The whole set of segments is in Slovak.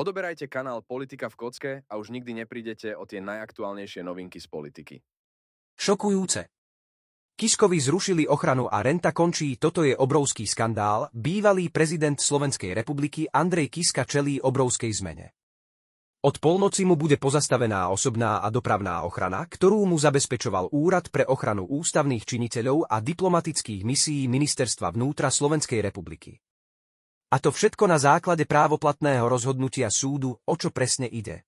Odoberajte kanál Politika v kocke a už nikdy neprídete o tie najaktuálnejšie novinky z politiky. Šokujúce. Kiskovi zrušili ochranu a renta končí, toto je obrovský skandál, bývalý prezident Slovenskej republiky Andrej Kiska čelí obrovskej zmene. Od polnoci mu bude pozastavená osobná a dopravná ochrana, ktorú mu zabezpečoval Úrad pre ochranu ústavných činiteľov a diplomatických misií Ministerstva vnútra Slovenskej republiky. A to všetko na základe právoplatného rozhodnutia súdu, o čo presne ide.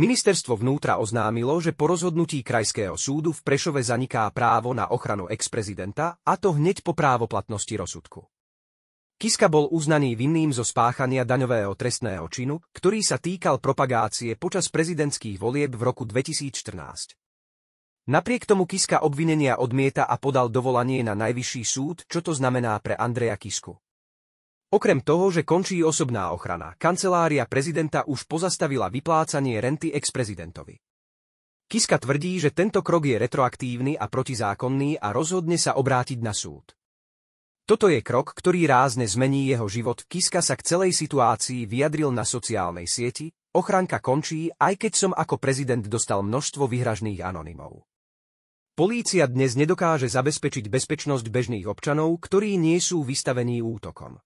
Ministerstvo vnútra oznámilo, že po rozhodnutí Krajského súdu v Prešove zaniká právo na ochranu ex-prezidenta, a to hneď po právoplatnosti rozsudku. Kiska bol uznaný vinným zo spáchania daňového trestného činu, ktorý sa týkal propagácie počas prezidentských volieb v roku 2014. Napriek tomu Kiska obvinenia odmieta a podal dovolanie na najvyšší súd, čo to znamená pre Andreja Kisku. Okrem toho, že končí osobná ochrana, kancelária prezidenta už pozastavila vyplácanie renty ex-prezidentovi. Kiska tvrdí, že tento krok je retroaktívny a protizákonný a rozhodne sa obrátiť na súd. Toto je krok, ktorý rázne zmení jeho život. Kiska sa k celej situácii vyjadril na sociálnej sieti, ochranka končí, aj keď som ako prezident dostal množstvo vyhražných anonymov. Polícia dnes nedokáže zabezpečiť bezpečnosť bežných občanov, ktorí nie sú vystavení útokom.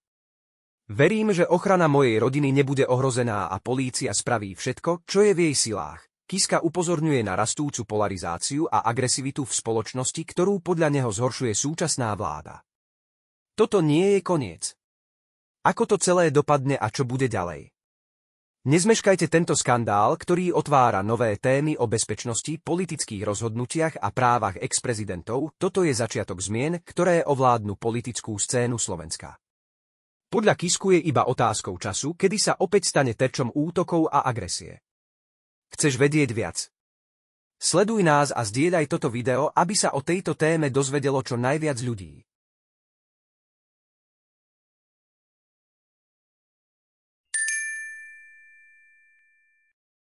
Verím, že ochrana mojej rodiny nebude ohrozená a polícia spraví všetko, čo je v jej silách. Kiska upozorňuje na rastúcu polarizáciu a agresivitu v spoločnosti, ktorú podľa neho zhoršuje súčasná vláda. Toto nie je koniec. Ako to celé dopadne a čo bude ďalej? Nezmeškajte tento skandál, ktorý otvára nové témy o bezpečnosti, politických rozhodnutiach a právach ex-prezidentov. Toto je začiatok zmien, ktoré ovládnu politickú scénu Slovenska. Podľa Kisku je iba otázkou času, kedy sa opäť stane terčom útokov a agresie. Chceš vedieť viac? Sleduj nás a zdieľaj toto video, aby sa o tejto téme dozvedelo čo najviac ľudí.